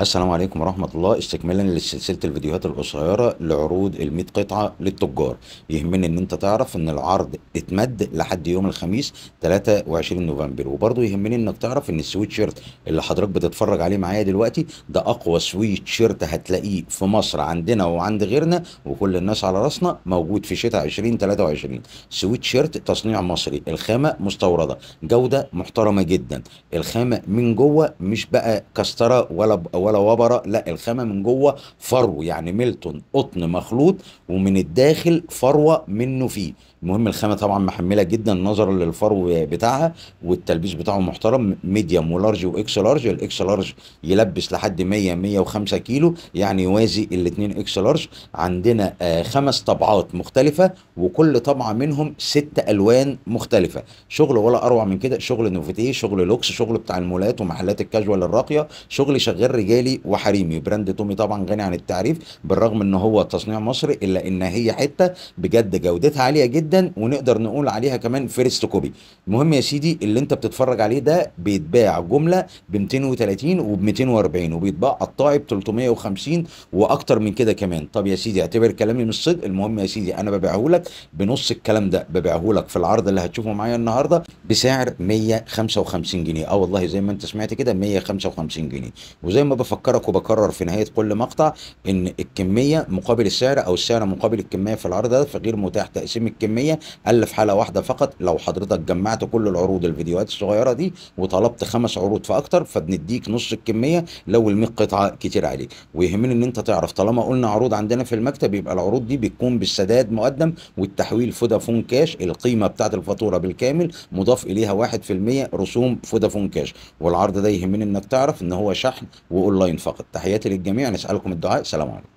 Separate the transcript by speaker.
Speaker 1: السلام عليكم ورحمة الله استكمالا لسلسلة الفيديوهات القصيرة لعروض الميت قطعة للتجار يهمني ان انت تعرف ان العرض اتمد لحد يوم الخميس 23 نوفمبر وبرضه يهمني انك تعرف ان السويت شيرت اللي حضرتك بتتفرج عليه معايا دلوقتي ده اقوى سويت شيرت هتلاقيه في مصر عندنا وعند غيرنا وكل الناس على راسنا موجود في شتاء 2023 سويت شيرت تصنيع مصري الخامة مستوردة جودة محترمة جدا الخامة من جوه مش بقى كسترة ولا ولا وبره لا الخامه من جوه فرو يعني ميلتون قطن مخلوط ومن الداخل فروه منه فيه المهم الخامه طبعا محمله جدا نظرا للفرو بتاعها والتلبيس بتاعه محترم ميديوم ولارج واكس لارج الاكس لارج يلبس لحد 100 105 كيلو يعني يوازي الاثنين اكس لارج عندنا آه، خمس طبعات مختلفه وكل طبعه منهم ست الوان مختلفه شغل ولا اروع من كده شغل نوفيتي شغل لوكس شغل بتاع المولات ومحلات الكاجوال الراقيه شغل شغال رجالي وحريمي براند تومي طبعا غني عن التعريف بالرغم ان هو تصنيع مصري الا ان هي حته بجد جودتها عاليه جدا ونقدر نقول عليها كمان فيرست كوبي المهم يا سيدي اللي انت بتتفرج عليه ده بيتباع جمله ب 230 وب 240 وبيتباع قطاعي ب 350 واكتر من كده كمان طب يا سيدي اعتبر كلامي مش صدق المهم يا سيدي انا ببيعه لك بنص الكلام ده ببيعه لك في العرض اللي هتشوفه معايا النهارده بسعر 155 جنيه اه والله زي ما انت سمعت كده 155 جنيه وزي ما بفكرك وبكرر في نهايه كل مقطع ان الكميه مقابل السعر او السعر مقابل الكميه في العرض ده فغير متاح تقسيم الكميه 100 قال في حاله واحده فقط لو حضرتك جمعت كل العروض الفيديوهات الصغيره دي وطلبت خمس عروض فاكتر فبنديك نص الكميه لو ال 100 قطعه كتير عليك ويهمني ان انت تعرف طالما قلنا عروض عندنا في المكتب يبقى العروض دي بتكون بالسداد مقدم والتحويل فودافون كاش القيمه بتاعت الفاتوره بالكامل مضاف اليها 1% رسوم فودافون كاش والعرض ده يهمني انك تعرف ان هو شحن واونلاين فقط تحياتي للجميع نسالكم الدعاء سلام عليكم